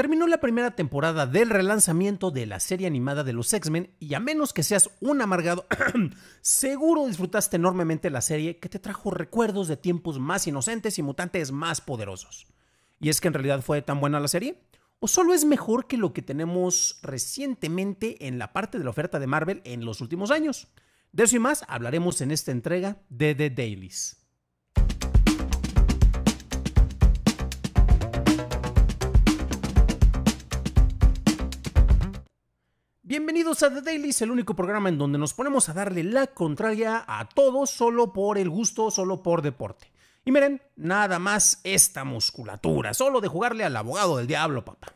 terminó la primera temporada del relanzamiento de la serie animada de los X-Men y a menos que seas un amargado, seguro disfrutaste enormemente la serie que te trajo recuerdos de tiempos más inocentes y mutantes más poderosos. ¿Y es que en realidad fue tan buena la serie? ¿O solo es mejor que lo que tenemos recientemente en la parte de la oferta de Marvel en los últimos años? De eso y más hablaremos en esta entrega de The Dailies. Bienvenidos a The Daily, el único programa en donde nos ponemos a darle la contraria a todos solo por el gusto, solo por deporte. Y miren, nada más esta musculatura, solo de jugarle al abogado del diablo, papá.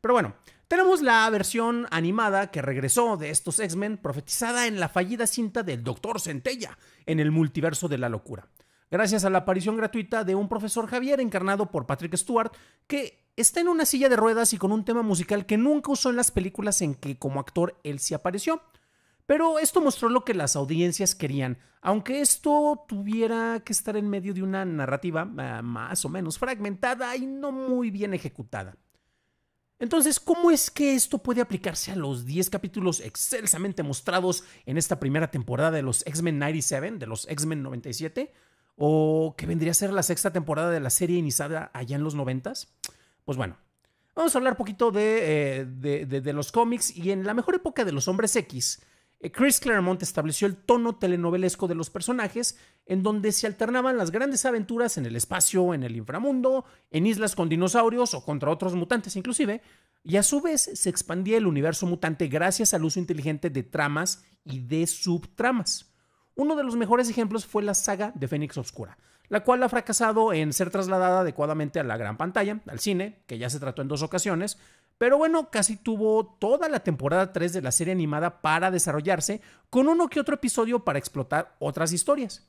Pero bueno, tenemos la versión animada que regresó de estos X-Men, profetizada en la fallida cinta del Doctor Centella, en el multiverso de la locura. Gracias a la aparición gratuita de un profesor Javier encarnado por Patrick Stewart, que está en una silla de ruedas y con un tema musical que nunca usó en las películas en que como actor él sí apareció. Pero esto mostró lo que las audiencias querían, aunque esto tuviera que estar en medio de una narrativa eh, más o menos fragmentada y no muy bien ejecutada. Entonces, ¿cómo es que esto puede aplicarse a los 10 capítulos excelsamente mostrados en esta primera temporada de los X-Men 97, de los X-Men 97, o que vendría a ser la sexta temporada de la serie iniciada allá en los 90 pues bueno, vamos a hablar un poquito eh, de, los cómics y en la mejor época de los hombres X, eh, Chris Claremont estableció el tono telenovelesco de los personajes, en donde se alternaban las grandes aventuras en el espacio, en el inframundo, en islas con dinosaurios o contra otros mutantes inclusive, y a su vez se expandía el universo mutante gracias al uso inteligente de tramas y de subtramas. Uno de los mejores ejemplos fue la saga de Fénix Oscura, la cual ha fracasado en ser trasladada adecuadamente a la gran pantalla, al cine, que ya se trató en dos ocasiones, pero bueno, casi tuvo toda la temporada 3 de la serie animada para desarrollarse, con uno que otro episodio para explotar otras historias.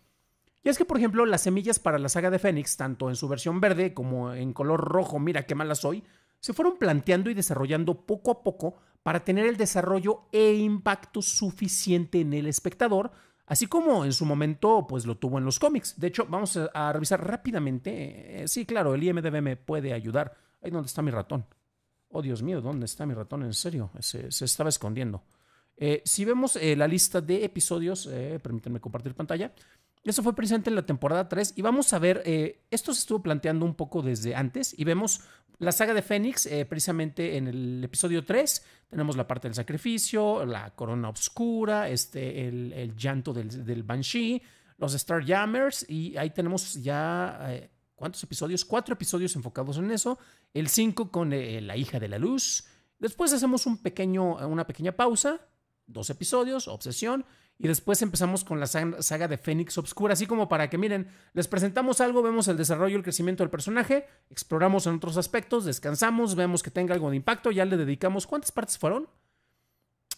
Y es que, por ejemplo, las semillas para la saga de Fénix, tanto en su versión verde como en color rojo, mira qué mala soy, se fueron planteando y desarrollando poco a poco para tener el desarrollo e impacto suficiente en el espectador Así como en su momento pues lo tuvo en los cómics. De hecho, vamos a, revisar rápidamente. Eh, sí, claro, el IMDB me puede ayudar. Ahí donde está mi ratón. Oh, Dios mío, ¿dónde está mi ratón? En serio, se, estaba escondiendo. Eh, si vemos eh, la lista de episodios, permítanme compartir pantalla, eso fue presente en la temporada 3 y vamos a ver, eh, esto se estuvo planteando un poco desde antes y vemos la saga de Fénix eh, precisamente en el episodio 3. Tenemos la parte del sacrificio, la corona oscura, este, el, llanto del, Banshee, los Star Jammers y ahí tenemos ya, eh, ¿cuántos episodios? Cuatro episodios enfocados en eso. El 5 con la hija de la luz. Después hacemos un pequeño, una pequeña pausa, dos episodios, obsesión y después empezamos con la saga de Fénix Obscura, así como para que miren, les presentamos algo, vemos el desarrollo, el crecimiento del personaje, exploramos en otros aspectos, descansamos, vemos que tenga algo de impacto, ya le dedicamos, ¿cuántas partes fueron?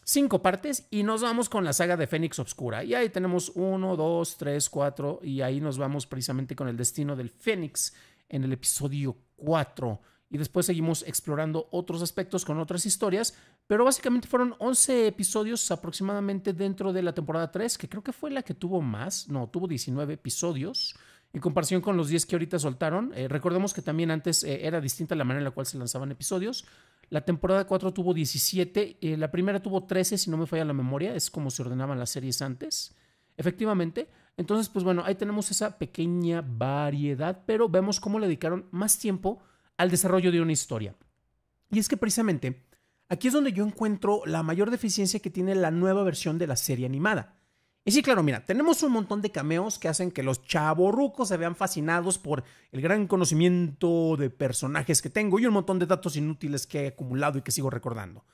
Cinco partes y nos vamos con la saga de Fénix Obscura. Y ahí tenemos uno, dos, tres, cuatro y ahí nos vamos precisamente con el destino del Fénix en el episodio cuatro y después seguimos explorando otros aspectos con otras historias, pero básicamente fueron 11 episodios aproximadamente dentro de la temporada 3, que creo que fue la que tuvo más, no, tuvo 19 episodios en comparación con los 10 que ahorita soltaron. Eh, recordemos que también antes eh, era distinta la manera en la cual se lanzaban episodios. La temporada 4 tuvo 17, eh, la primera tuvo 13, si no me falla la memoria, es como se ordenaban las series antes, efectivamente. Entonces, pues bueno, ahí tenemos esa pequeña variedad, pero vemos cómo le dedicaron más tiempo al desarrollo de una historia. Y es que precisamente aquí es donde yo encuentro la mayor deficiencia que tiene la nueva versión de la serie animada. Y sí, claro, mira, tenemos un montón de cameos que hacen que los rucos se vean fascinados por el gran conocimiento de personajes que tengo y un montón de datos inútiles que he acumulado y que sigo recordando.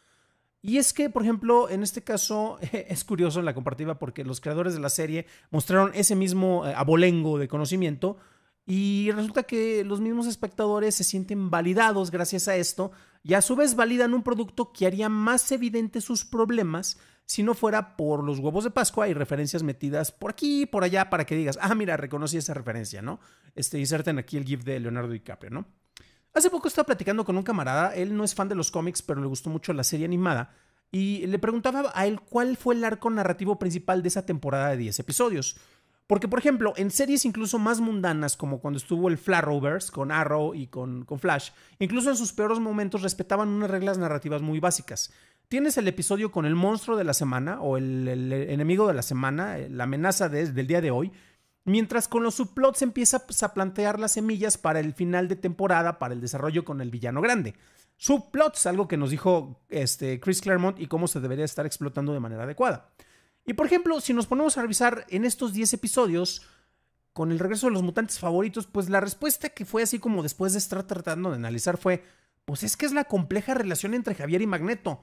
Y es que, por ejemplo, en este caso es curioso en la comparativa porque los creadores de la serie mostraron ese mismo eh, abolengo de conocimiento, y resulta que los mismos espectadores se sienten validados gracias a esto y a su vez validan un producto que haría más evidente sus problemas si no fuera por los huevos de Pascua y referencias metidas por aquí y por allá para que digas, ah, mira, reconocí esa referencia, ¿no? Este, inserten aquí el GIF de Leonardo DiCaprio, ¿no? Hace poco estaba platicando con un camarada, él no es fan de los cómics, pero le gustó mucho la serie animada, y le preguntaba a él cuál fue el arco narrativo principal de esa temporada de 10 episodios. Porque, por ejemplo, en series incluso más mundanas, como cuando estuvo el Rovers con Arrow y con, Flash, incluso en sus peores momentos respetaban unas reglas narrativas muy básicas. Tienes el episodio con el monstruo de la semana o el, enemigo de la semana, eh, la amenaza del día de hoy, mientras con los subplots empiezas pues, a plantear las semillas para el final de temporada, para el desarrollo con el villano grande. Subplots, algo que nos dijo este, Chris Claremont y cómo se debería estar explotando de manera adecuada. Y por ejemplo, si nos ponemos a revisar en estos 10 episodios, con el regreso de los mutantes favoritos, pues la respuesta que fue así como después de estar tratando de analizar fue, pues es que es la compleja relación entre Javier y Magneto.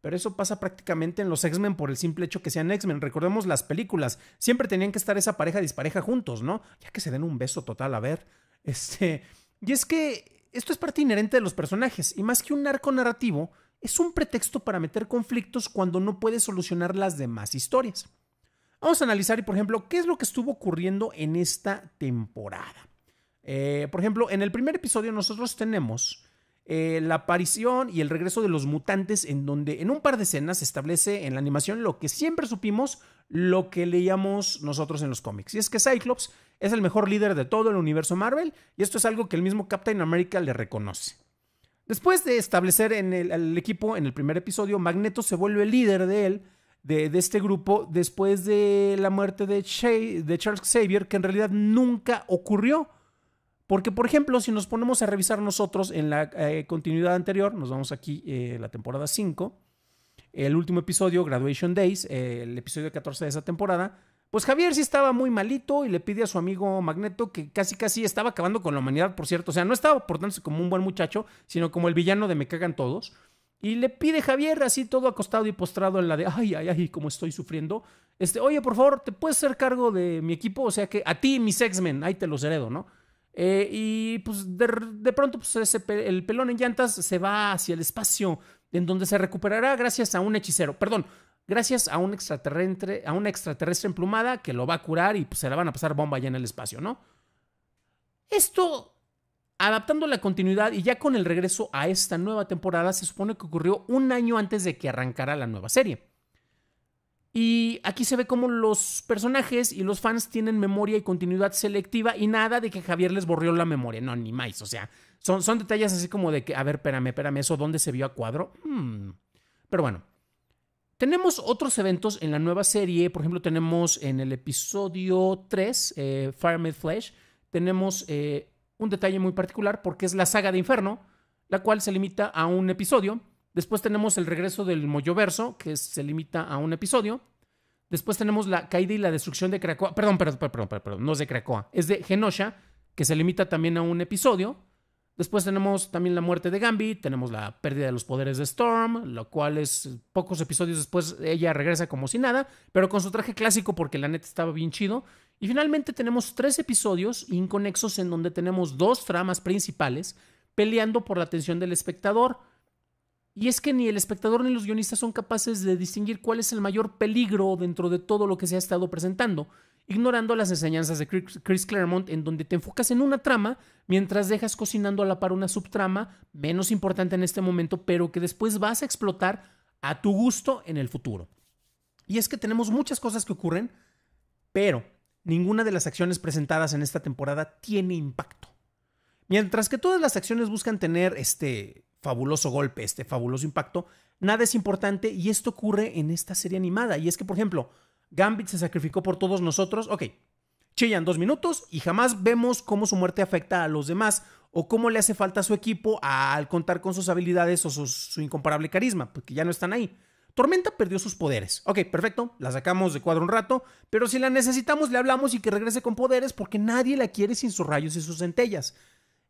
Pero eso pasa prácticamente en los X-Men por el simple hecho que sean X-Men. Recordemos las películas. Siempre tenían que estar esa pareja dispareja juntos, ¿no? Ya que se den un beso total, a ver. Este. Y es que esto es parte inherente de los personajes. Y más que un arco narrativo, es un pretexto para meter conflictos cuando no puede solucionar las demás historias. Vamos a analizar, por ejemplo, qué es lo que estuvo ocurriendo en esta temporada. Eh, por ejemplo, en el primer episodio nosotros tenemos eh, la aparición y el regreso de los mutantes, en donde en un par de escenas se establece en la animación lo que siempre supimos, lo que leíamos nosotros en los cómics. Y es que Cyclops es el mejor líder de todo el universo Marvel, y esto es algo que el mismo Captain America le reconoce. Después de establecer en el, equipo en el primer episodio, Magneto se vuelve el líder de él, de, este grupo, después de la muerte de, de Charles Xavier, que en realidad nunca ocurrió. Porque, por ejemplo, si nos ponemos a revisar nosotros en la eh, continuidad anterior, nos vamos aquí eh, la temporada 5, el último episodio, Graduation Days, eh, el episodio 14 de esa temporada, pues Javier sí estaba muy malito y le pide a su amigo Magneto que casi casi estaba acabando con la humanidad, por cierto. O sea, no estaba portándose como un buen muchacho, sino como el villano de Me cagan todos. Y le pide Javier, así todo acostado y postrado en la de, ay, ay, ay, como estoy sufriendo. Este, oye, por favor, ¿te puedes hacer cargo de mi equipo? O sea que a ti, mis X-Men, ahí te los heredo, ¿no? Eh, y pues de, pronto pues el pelón en llantas se va hacia el espacio en donde se recuperará gracias a un hechicero. Perdón, gracias a un extraterrestre, a una extraterrestre emplumada que lo va a curar y pues, se la van a pasar bomba allá en el espacio, ¿no? Esto, adaptando la continuidad y ya con el regreso a esta nueva temporada, se supone que ocurrió un año antes de que arrancara la nueva serie. Y aquí se ve cómo los personajes y los fans tienen memoria y continuidad selectiva y nada de que Javier les borrió la memoria, no, ni más. O sea, son, son detalles así como de que, a ver, espérame, espérame, ¿eso dónde se vio a cuadro? Hmm, pero bueno, tenemos otros eventos en la nueva serie, por ejemplo, tenemos en el episodio 3, eh, Fire Made Flesh, tenemos eh, un detalle muy particular porque es la saga de Inferno, la cual se limita a un episodio. Después tenemos el regreso del Moyoverso, que se limita a un episodio. Después tenemos la caída y la destrucción de Krakoa. Perdón, perdón, perdón, perdón, no es de Krakoa, es de Genosha, que se limita también a un episodio. Después tenemos también la muerte de Gambit, tenemos la pérdida de los poderes de Storm, lo cual es pocos episodios después ella regresa como si nada, pero con su traje clásico porque la neta estaba bien chido. Y finalmente tenemos tres episodios inconexos en donde tenemos dos tramas principales peleando por la atención del espectador. Y es que ni el espectador ni los guionistas son capaces de distinguir cuál es el mayor peligro dentro de todo lo que se ha estado presentando ignorando las enseñanzas de Chris Claremont en donde te enfocas en una trama mientras dejas cocinando a la par una subtrama menos importante en este momento, pero que después vas a explotar a tu gusto en el futuro. Y es que tenemos muchas cosas que ocurren, pero ninguna de las acciones presentadas en esta temporada tiene impacto. Mientras que todas las acciones buscan tener este fabuloso golpe, este fabuloso impacto, nada es importante y esto ocurre en esta serie animada. Y es que, por ejemplo, Gambit se sacrificó por todos nosotros. Ok, chillan dos minutos y jamás vemos cómo su muerte afecta a los demás o cómo le hace falta a su equipo al contar con sus habilidades o su, incomparable carisma, porque ya no están ahí. Tormenta perdió sus poderes. Ok, perfecto, la sacamos de cuadro un rato, pero si la necesitamos le hablamos y que regrese con poderes porque nadie la quiere sin sus rayos y sus centellas.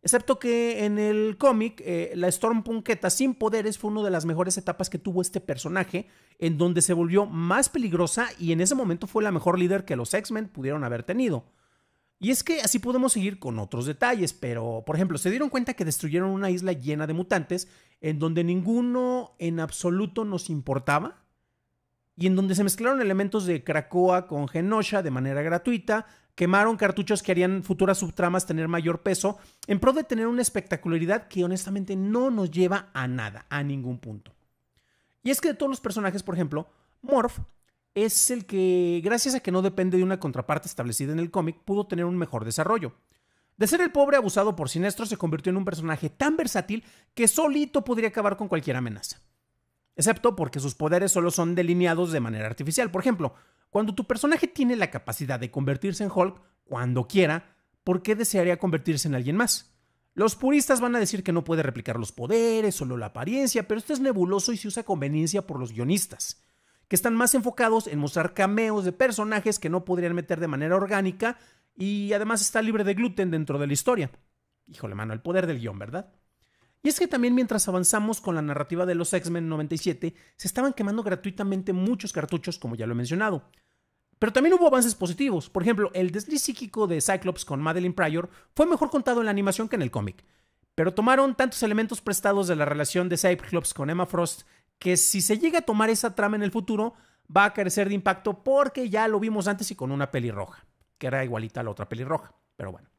Excepto que en el cómic, la eh, la Stormpunqueta sin poderes fue una de las mejores etapas que tuvo este personaje, en donde se volvió más peligrosa y en ese momento fue la mejor líder que los X-Men pudieron haber tenido. Y es que así podemos seguir con otros detalles, pero por ejemplo, se dieron cuenta que destruyeron una isla llena de mutantes, en donde ninguno en absoluto nos importaba, y en donde se mezclaron elementos de Krakoa con Genosha de manera gratuita, quemaron cartuchos que harían futuras subtramas tener mayor peso, en pro de tener una espectacularidad que honestamente no nos lleva a nada, a ningún punto. Y es que de todos los personajes, por ejemplo, Morph es el que, gracias a que no depende de una contraparte establecida en el cómic, pudo tener un mejor desarrollo. De ser el pobre abusado por siniestro, se convirtió en un personaje tan versátil que solito podría acabar con cualquier amenaza. Excepto porque sus poderes solo son delineados de manera artificial. Por ejemplo, cuando tu personaje tiene la capacidad de convertirse en Hulk cuando quiera, ¿por qué desearía convertirse en alguien más? Los puristas van a decir que no puede replicar los poderes, solo la apariencia, pero esto es nebuloso y se usa conveniencia por los guionistas, que están más enfocados en mostrar cameos de personajes que no podrían meter de manera orgánica y además está libre de gluten dentro de la historia. Híjole, mano, el poder del guión, ¿verdad? Y es que también mientras avanzamos con la narrativa de los X-Men 97, se estaban quemando gratuitamente muchos cartuchos, como ya lo he mencionado. Pero también hubo avances positivos. Por ejemplo, el desliz psíquico de Cyclops con Madeline Pryor fue mejor contado en la animación que en el cómic. Pero tomaron tantos elementos prestados de la relación de Cyclops con Emma Frost que si se llega a tomar esa trama en el futuro, va a carecer de impacto porque ya lo vimos antes y con una pelirroja, que era igualita a la otra pelirroja. Pero bueno.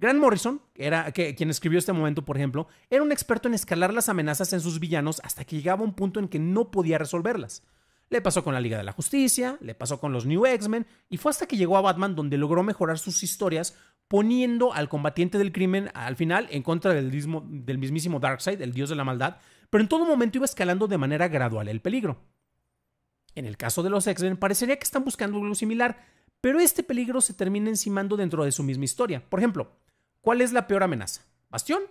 Grant Morrison, era, quien escribió este momento, por ejemplo, era un experto en escalar las amenazas en sus villanos hasta que llegaba un punto en que no podía resolverlas. Le pasó con la Liga de la Justicia, le pasó con los New X-Men, y fue hasta que llegó a Batman donde logró mejorar sus historias poniendo al combatiente del crimen al final en contra del mismísimo Darkseid, el dios de la maldad, pero en todo momento iba escalando de manera gradual el peligro. En el caso de los X-Men parecería que están buscando algo similar, pero este peligro se termina encimando dentro de su misma historia. Por ejemplo, ¿Cuál es la peor amenaza? ¿Bastión?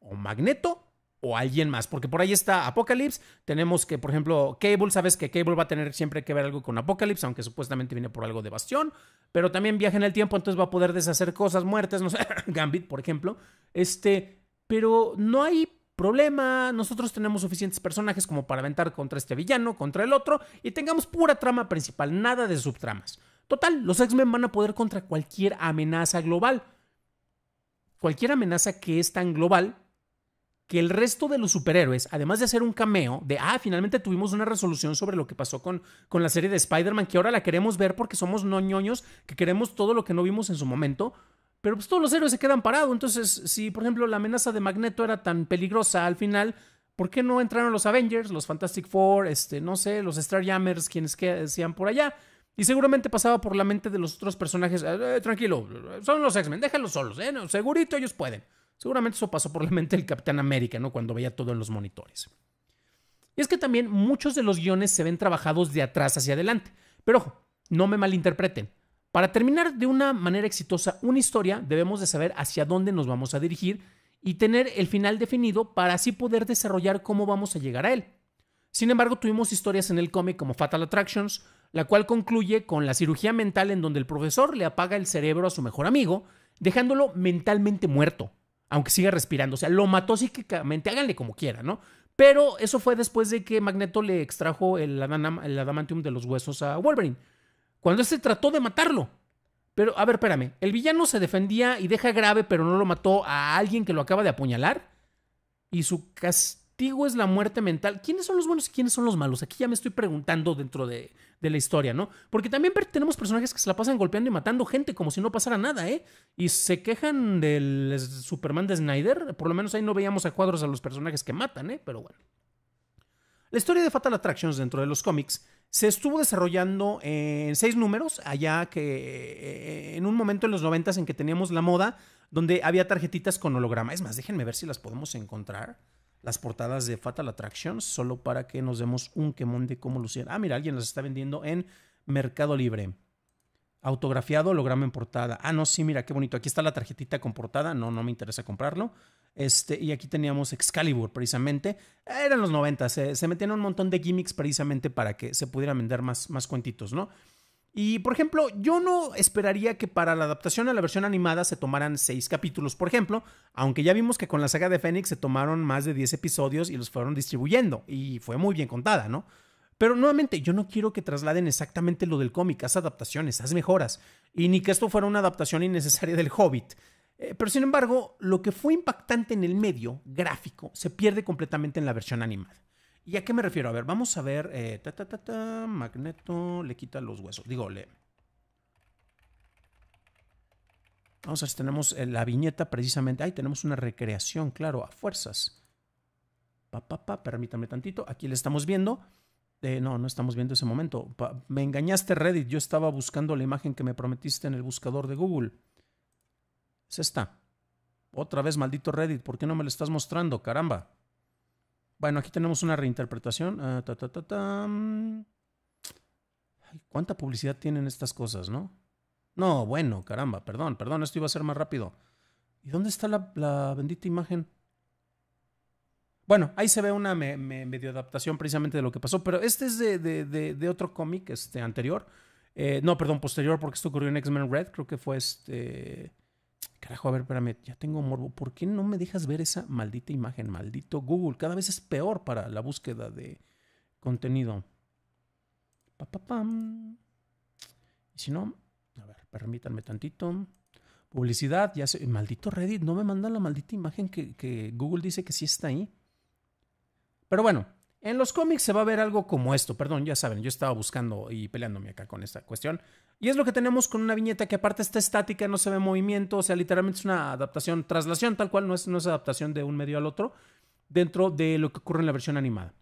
¿O Magneto? ¿O alguien más? Porque por ahí está Apocalypse. Tenemos que, por ejemplo, Cable. Sabes que Cable va a tener siempre que ver algo con Apocalypse, aunque supuestamente viene por algo de Bastión. Pero también viaja en el tiempo, entonces va a poder deshacer cosas, muertes, no sé, Gambit, por ejemplo. Este, pero no hay problema, nosotros tenemos suficientes personajes como para aventar contra este villano, contra el otro, y tengamos pura trama principal, nada de subtramas. Total, los X-Men van a poder contra cualquier amenaza global cualquier amenaza que es tan global que el resto de los superhéroes, además de hacer un cameo de, ah, finalmente tuvimos una resolución sobre lo que pasó con, con la serie de Spider-Man, que ahora la queremos ver porque somos no ñoños, que queremos todo lo que no vimos en su momento, pero pues todos los héroes se quedan parados. Entonces, si por ejemplo la amenaza de Magneto era tan peligrosa al final, ¿por qué no entraron los Avengers, los Fantastic Four, este, no sé, los Star Jammers, quienes que decían por allá? Y seguramente pasaba por la mente de los otros personajes, eh, eh, tranquilo, son los X-Men, déjalos solos, eh, no, segurito ellos pueden. Seguramente eso pasó por la mente del Capitán América, ¿no? Cuando veía todo en los monitores. Y es que también muchos de los guiones se ven trabajados de atrás hacia adelante. Pero ojo, no me malinterpreten. Para terminar de una manera exitosa una historia, debemos de saber hacia dónde nos vamos a dirigir y tener el final definido para así poder desarrollar cómo vamos a llegar a él. Sin embargo, tuvimos historias en el cómic como Fatal Attractions, la cual concluye con la cirugía mental en donde el profesor le apaga el cerebro a su mejor amigo, dejándolo mentalmente muerto, aunque siga respirando. O sea, lo mató psíquicamente, háganle como quiera, ¿no? Pero eso fue después de que Magneto le extrajo el, adamantium de los huesos a Wolverine, cuando este trató de matarlo. Pero, a ver, espérame, el villano se defendía y deja grave, pero no lo mató a alguien que lo acaba de apuñalar. Y su castigo es la muerte mental. ¿Quiénes son los buenos y quiénes son los malos? Aquí ya me estoy preguntando dentro de de la historia, ¿no? Porque también tenemos personajes que se la pasan golpeando y matando gente como si no pasara nada, ¿eh? Y se quejan del Superman de Snyder. Por lo menos ahí no veíamos a cuadros a los personajes que matan, ¿eh? Pero bueno. La historia de Fatal Attractions dentro de los cómics se estuvo desarrollando en seis números, allá que eh, en un momento en los noventas en que teníamos la moda, donde había tarjetitas con holograma. Es más, déjenme ver si las podemos encontrar las portadas de Fatal Attractions solo para que nos demos un quemón de cómo lucían. Ah, mira, alguien las está vendiendo en Mercado Libre. Autografiado, holograma en portada. Ah, no, sí, mira, qué bonito. Aquí está la tarjetita con portada. No, no me interesa comprarlo. Este, y aquí teníamos Excalibur, precisamente. Eran los 90, eh, se, metieron metían un montón de gimmicks precisamente para que se pudieran vender más, más cuentitos, ¿no? Y por ejemplo, yo no esperaría que para la adaptación a la versión animada se tomaran seis capítulos, por ejemplo, aunque ya vimos que con la saga de Fénix se tomaron más de 10 episodios y los fueron distribuyendo, y fue muy bien contada, ¿no? Pero nuevamente, yo no quiero que trasladen exactamente lo del cómic, haz adaptaciones, haz mejoras, y ni que esto fuera una adaptación innecesaria del Hobbit. Eh, pero sin embargo, lo que fue impactante en el medio gráfico se pierde completamente en la versión animada. ¿Y a qué me refiero? A ver, vamos a ver. Eh, ta, ta, ta, magneto le quita los huesos. Digo, le. Vamos a ver si tenemos eh, la viñeta precisamente. Ahí tenemos una recreación, claro, a fuerzas. Pa, pa, pa, permítame tantito. Aquí le estamos viendo. Eh, no, no estamos viendo ese momento. me engañaste, Reddit. Yo estaba buscando la imagen que me prometiste en el buscador de Google. Es esta. Otra vez, maldito Reddit. ¿Por qué no me lo estás mostrando? Caramba. Bueno, aquí tenemos una reinterpretación. Ah, ¿Cuánta publicidad tienen estas cosas, no? No, bueno, caramba, perdón, perdón, esto iba a ser más rápido. ¿Y dónde está la, bendita imagen? Bueno, ahí se ve una medio adaptación precisamente de lo que pasó, pero este es de, otro cómic este, anterior. Eh, no, perdón, posterior, porque esto ocurrió en X-Men Red, creo que fue este carajo, a ver, espérame, ya tengo morbo, ¿por qué no me dejas ver esa maldita imagen? Maldito Google, cada vez es peor para la búsqueda de contenido. Pa, pam. Y si no, a ver, permítanme tantito. Publicidad, ya sé, maldito Reddit, no me mandan la maldita imagen que Google dice que sí está ahí. Pero bueno, en los cómics se va a ver algo como esto, perdón, ya saben, yo estaba buscando y peleándome acá con esta cuestión. Y es lo que tenemos con una viñeta que aparte está estática, no se ve movimiento, o sea, literalmente es una adaptación, traslación tal cual, no es, no es adaptación de un medio al otro, dentro de lo que ocurre en la versión animada.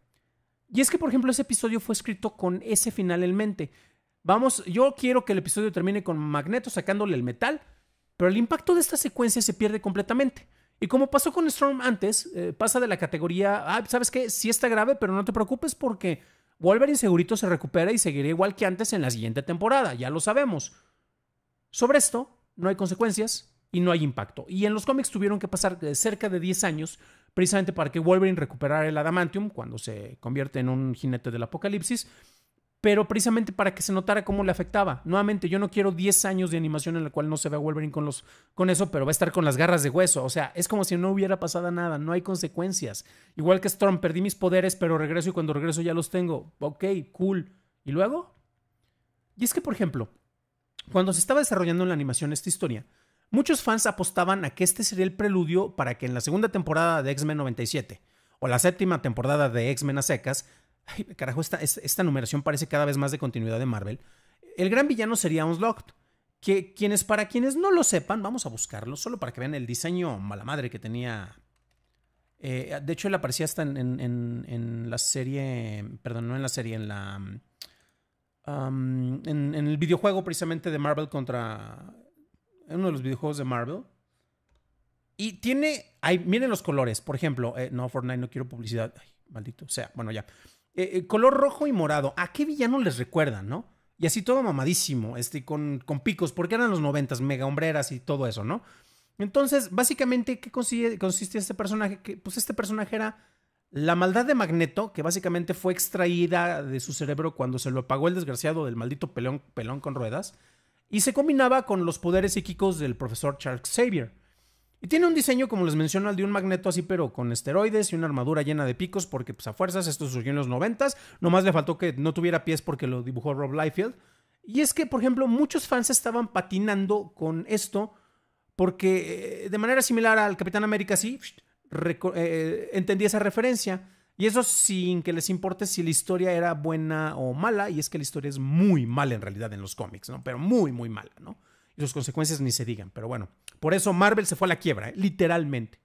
Y es que, por ejemplo, ese episodio fue escrito con ese final en mente. Vamos, yo quiero que el episodio termine con Magneto sacándole el metal, pero el impacto de esta secuencia se pierde completamente. Y como pasó con Storm antes, eh, pasa de la categoría, ah, ¿sabes qué? Sí está grave, pero no te preocupes porque Wolverine segurito se recupera y seguirá igual que antes en la siguiente temporada, ya lo sabemos. Sobre esto, no hay consecuencias y no hay impacto. Y en los cómics tuvieron que pasar eh, cerca de 10 años precisamente para que Wolverine recuperara el adamantium cuando se convierte en un jinete del apocalipsis pero precisamente para que se notara cómo le afectaba. Nuevamente, yo no quiero 10 años de animación en la cual no se vea a Wolverine con, los, con eso, pero va a estar con las garras de hueso. O sea, es como si no hubiera pasado nada, no hay consecuencias. Igual que Storm, perdí mis poderes, pero regreso y cuando regreso ya los tengo. Ok, cool. ¿Y luego? Y es que, por ejemplo, cuando se estaba desarrollando en la animación esta historia, muchos fans apostaban a que este sería el preludio para que en la segunda temporada de X-Men 97 o la séptima temporada de X-Men a secas Ay, carajo, esta, numeración parece cada vez más de continuidad de Marvel. El gran villano sería Unlocked, Que quienes, para quienes no lo sepan, vamos a buscarlo, solo para que vean el diseño mala madre que tenía. Eh, de hecho, él aparecía hasta en, la serie. Perdón, no en la serie, en la. en, el videojuego precisamente de Marvel contra. uno de los videojuegos de Marvel. Y tiene. miren los colores. Por ejemplo, eh, no, Fortnite, no quiero publicidad. maldito. O sea, bueno, ya. Eh, eh, color rojo y morado. ¿A qué villano les recuerdan, no? Y así todo mamadísimo, este, con, con picos, porque eran los noventas, mega hombreras y todo eso, ¿no? Entonces, básicamente, ¿qué consigue, consiste este personaje? Que, pues este personaje era la maldad de Magneto, que básicamente fue extraída de su cerebro cuando se lo apagó el desgraciado del maldito pelón, pelón con ruedas, y se combinaba con los poderes psíquicos del profesor Charles Xavier. Y tiene un diseño, como les menciono, al de un magneto así, pero con esteroides y una armadura llena de picos, porque pues, a fuerzas esto surgió en los noventas. Nomás le faltó que no tuviera pies porque lo dibujó Rob Liefeld. Y es que, por ejemplo, muchos fans estaban patinando con esto, porque eh, de manera similar al Capitán América, sí, entendía eh, eh, entendí esa referencia. Y eso sin que les importe si la historia era buena o mala, y es que la historia es muy mala en realidad en los cómics, ¿no? Pero muy, muy mala, ¿no? Y sus consecuencias ni se digan, pero bueno. Por eso Marvel se fue a la quiebra, ¿eh? literalmente.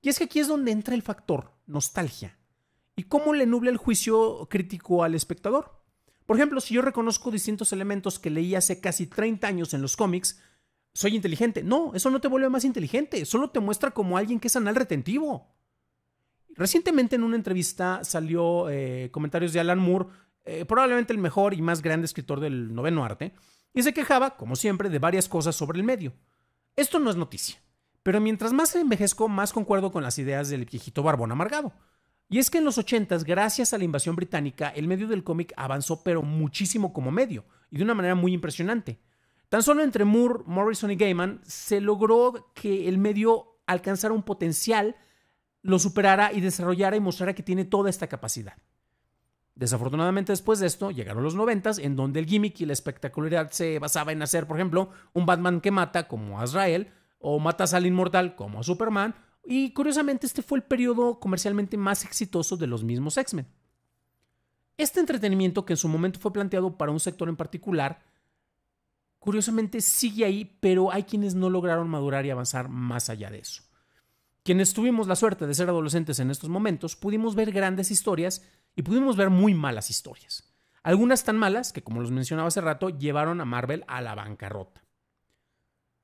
Y es que aquí es donde entra el factor nostalgia. ¿Y cómo le nubla el juicio crítico al espectador? Por ejemplo, si yo reconozco distintos elementos que leí hace casi 30 años en los cómics, soy inteligente. No, eso no te vuelve más inteligente, solo te muestra como alguien que es anal retentivo. Recientemente en una entrevista salió eh, comentarios de Alan Moore, eh, probablemente el mejor y más grande escritor del noveno arte, y se quejaba, como siempre, de varias cosas sobre el medio. Esto no es noticia, pero mientras más envejezco, más concuerdo con las ideas del viejito barbón amargado. Y es que en los 80, gracias a la invasión británica, el medio del cómic avanzó pero muchísimo como medio, y de una manera muy impresionante. Tan solo entre Moore, Morrison y Gaiman se logró que el medio alcanzara un potencial, lo superara y desarrollara y mostrara que tiene toda esta capacidad. Desafortunadamente después de esto llegaron los noventas en donde el gimmick y la espectacularidad se basaba en hacer, por ejemplo, un Batman que mata como Azrael o matas al inmortal como a Superman y curiosamente este fue el periodo comercialmente más exitoso de los mismos X-Men. Este entretenimiento que en su momento fue planteado para un sector en particular, curiosamente sigue ahí, pero hay quienes no lograron madurar y avanzar más allá de eso. Quienes tuvimos la suerte de ser adolescentes en estos momentos, pudimos ver grandes historias y pudimos ver muy malas historias. Algunas tan malas que, como los mencionaba hace rato, llevaron a Marvel a la bancarrota.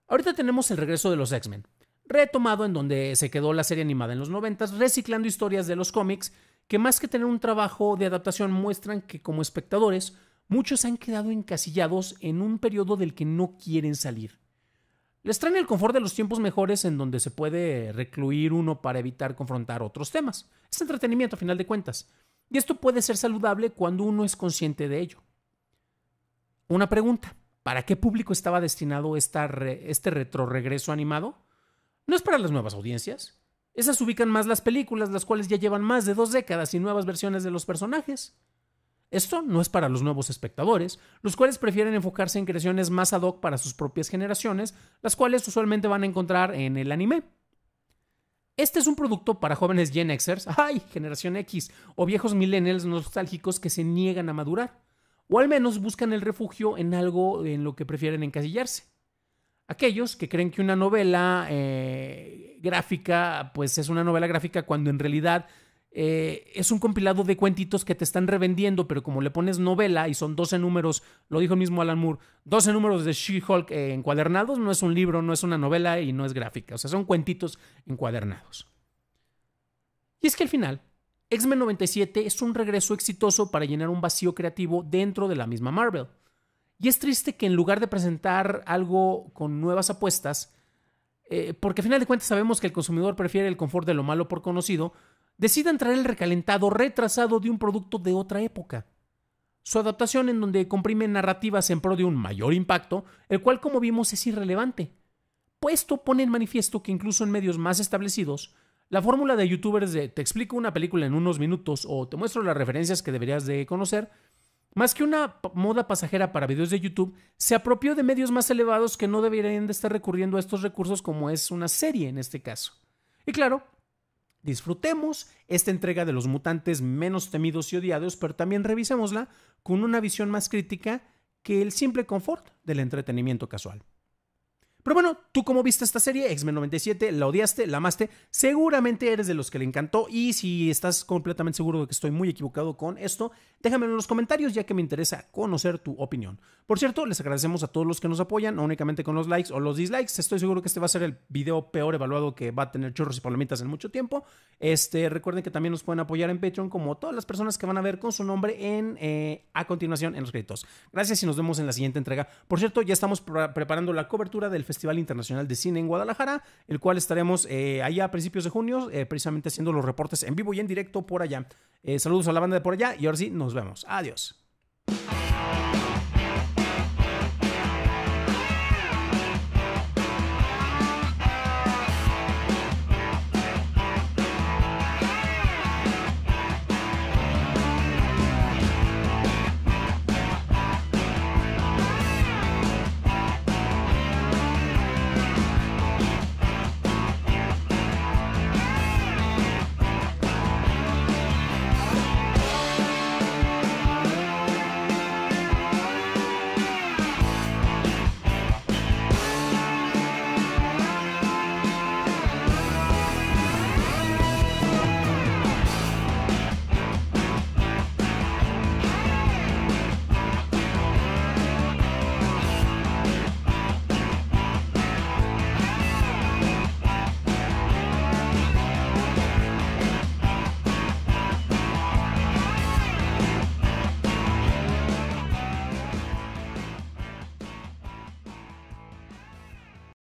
Ahorita tenemos el regreso de los X-Men, retomado en donde se quedó la serie animada en los 90, reciclando historias de los cómics que más que tener un trabajo de adaptación muestran que como espectadores muchos han quedado encasillados en un periodo del que no quieren salir. Les traen el confort de los tiempos mejores en donde se puede recluir uno para evitar confrontar otros temas. Es entretenimiento a final de cuentas. Y esto puede ser saludable cuando uno es consciente de ello. Una pregunta, ¿para qué público estaba destinado este retro este retroregreso animado? No es para las nuevas audiencias. Esas ubican más las películas, las cuales ya llevan más de dos décadas y nuevas versiones de los personajes. Esto no es para los nuevos espectadores, los cuales prefieren enfocarse en creaciones más ad hoc para sus propias generaciones, las cuales usualmente van a encontrar en el anime. Este es un producto para jóvenes Gen Xers, ¡ay! Generación X, o viejos millennials nostálgicos que se niegan a madurar, o al menos buscan el refugio en algo en lo que prefieren encasillarse. Aquellos que creen que una novela eh, gráfica, pues es una novela gráfica cuando en realidad eh, es un compilado de cuentitos que te están revendiendo, pero como le pones novela y son 12 números, lo dijo mismo Alan Moore, 12 números de She-Hulk eh, encuadernados, no es un libro, no es una novela y no es gráfica, o sea, son cuentitos encuadernados. Y es que al final, X-Men 97 es un regreso exitoso para llenar un vacío creativo dentro de la misma Marvel. Y es triste que en lugar de presentar algo con nuevas apuestas, eh, porque al final de cuentas sabemos que el consumidor prefiere el confort de lo malo por conocido, entrar entrar el recalentado retrasado de un producto de otra época. Su adaptación en donde comprime narrativas en pro de un mayor impacto, el cual como vimos es irrelevante. Puesto pone en manifiesto que incluso en medios más establecidos, la fórmula de youtubers de te explico una película en unos minutos o te muestro las referencias que deberías de conocer, más que una moda pasajera para videos de YouTube, se apropió de medios más elevados que no deberían de estar recurriendo a estos recursos como es una serie en este caso. Y claro, Disfrutemos esta entrega de los mutantes menos temidos y odiados, pero también revisémosla con una visión más crítica que el simple confort del entretenimiento casual. Pero bueno, tú cómo viste esta serie, X-Men 97, la odiaste, la amaste, seguramente eres de los que le encantó y si estás completamente seguro de que estoy muy equivocado con esto, déjamelo en los comentarios ya que me interesa conocer tu opinión. Por cierto, les agradecemos a todos los que nos apoyan, no únicamente con los likes o los dislikes, estoy seguro que este va a ser el video peor evaluado que va a tener chorros y palomitas en mucho tiempo. Este, recuerden que también nos pueden apoyar en Patreon como todas las personas que van a ver con su nombre en, eh, a continuación en los créditos. Gracias y nos vemos en la siguiente entrega. Por cierto, ya estamos preparando la cobertura del festival Festival Internacional de Cine en Guadalajara, el cual estaremos eh, allá a principios de junio, eh, precisamente haciendo los reportes en vivo y en directo por allá. Eh, saludos a la banda de por allá y ahora sí, nos vemos. Adiós.